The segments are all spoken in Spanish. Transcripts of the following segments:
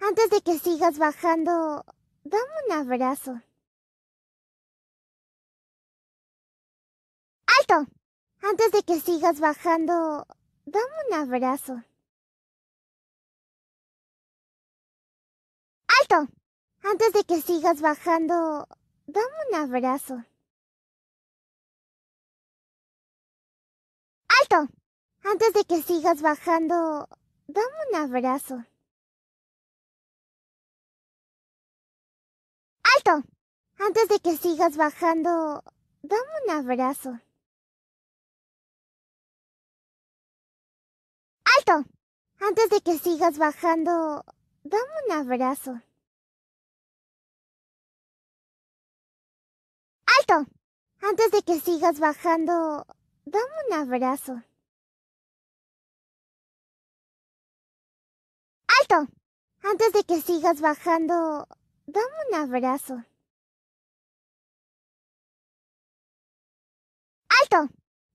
Antes de que sigas bajando, dame un abrazo. ¡Alto! Antes de que sigas bajando, dame un abrazo. ¡Alto! Antes de que sigas bajando, dame un abrazo. ¡Alto! Antes de que sigas bajando, dame un abrazo. ¡Alto! Antes de que sigas bajando, dame un abrazo. ¡Alto! Antes de que sigas bajando, dame un abrazo. ¡Alto! Antes de que sigas bajando, dame un abrazo. ¡Alto! Antes de que sigas bajando, Dame un abrazo. ¡Alto!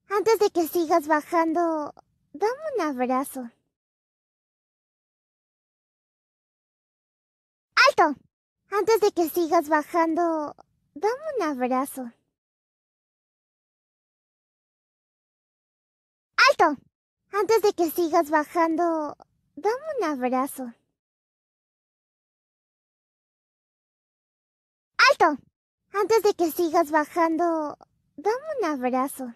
Antes de que sigas bajando, dame un abrazo. ¡Alto! Antes de que sigas bajando, dame un abrazo. ¡Alto! Antes de que sigas bajando, dame un abrazo. ¡Alto! Antes de que sigas bajando, dame un abrazo.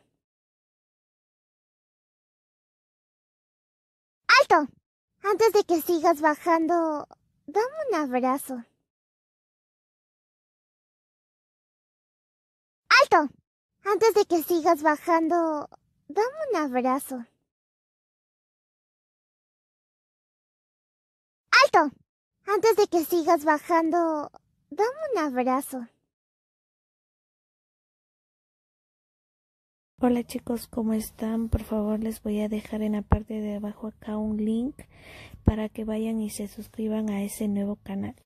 ¡Alto! Antes de que sigas bajando, dame un abrazo. ¡Alto! Antes de que sigas bajando, dame un abrazo. ¡Alto! Antes de que sigas bajando, Dame un abrazo. Hola chicos, ¿cómo están? Por favor les voy a dejar en la parte de abajo acá un link para que vayan y se suscriban a ese nuevo canal.